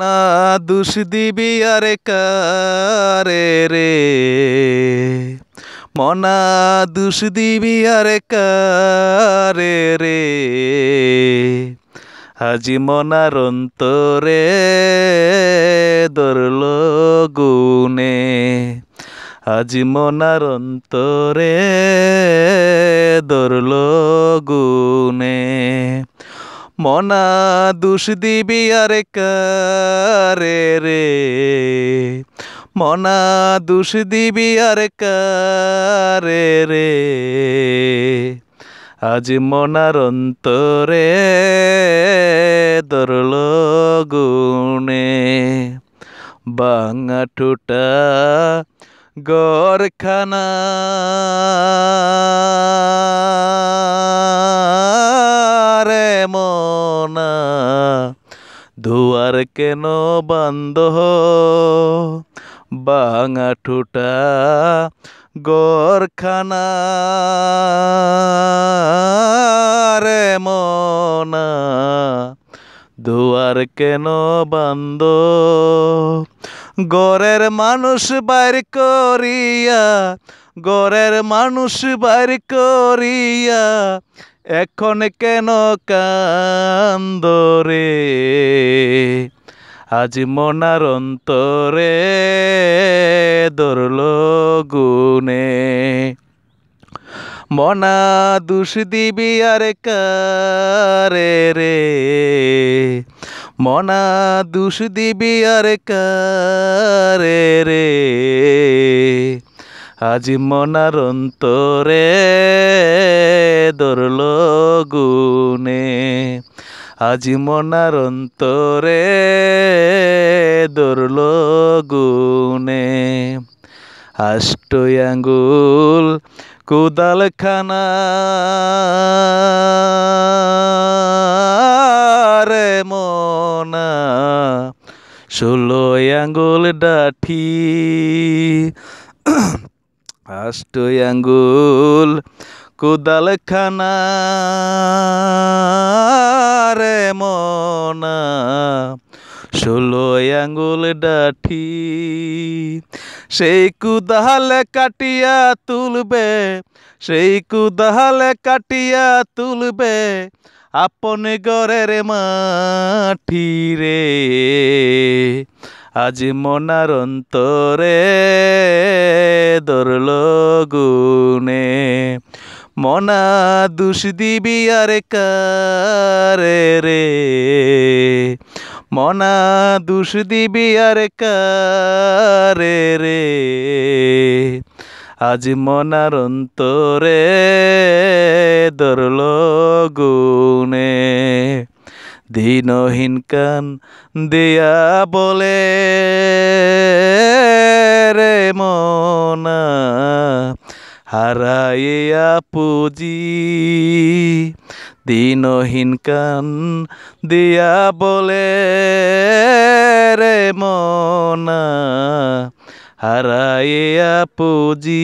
না দুষ দিবি আরে কারে রে মনা দুষ দিবি আরে কারে রে আজি মনার অন্তরে দরল গুনে আজি মনার অন্তরে দরল গুনে মনা দুষ দিবি আরে কে রে মনা দুষ দিবি আরে কে রে আজ মনার অন্তরে দরল গুণে বাঙা টুটা গরখানা কেন বান্ধ বাঙা ঠোঁটা গরখানা রে মনা দুয়ার কেন বান্ধ গরের মানুষ বাইর করিয়া গরের মানুষ বাইর করিয়া এখন কেন কান্দরে আজ মনার অন্তরে ধরল গুনে মনা দুষ দিবি আর কারে রে মনা দুষ দিবি আর কারে রে আজি মনার অন্তরে দরল গুনে আজি মনার অন্তরে দরল গুনে আষ্টই আঙ্গুল কুদালখানা মনা ষোলো আঙ্গুল ডাঠি ফার্স্ট আঙ্গুল কোদাল খানা রে মনা ষোলো আঙ্গুল ডাঠি সেই কুদাল কাটিয়া তুলবে সেই কুদাহালে কাটিয়া তুলবে আপন গরের মাঠি রে আজ মনার অন্তরে দরল গুনে মনা দুষ দিবি আর কারে রে মনা দুষ দিবি আর কারে রে আজ মনার অন্তরে দরল গুনে দিনহীন কান দিয়া বলে রে মনা হারাইয়া পুঁজি দিনহীন কান দিয়া বলে রে মনা হারাইয়া পুঁজি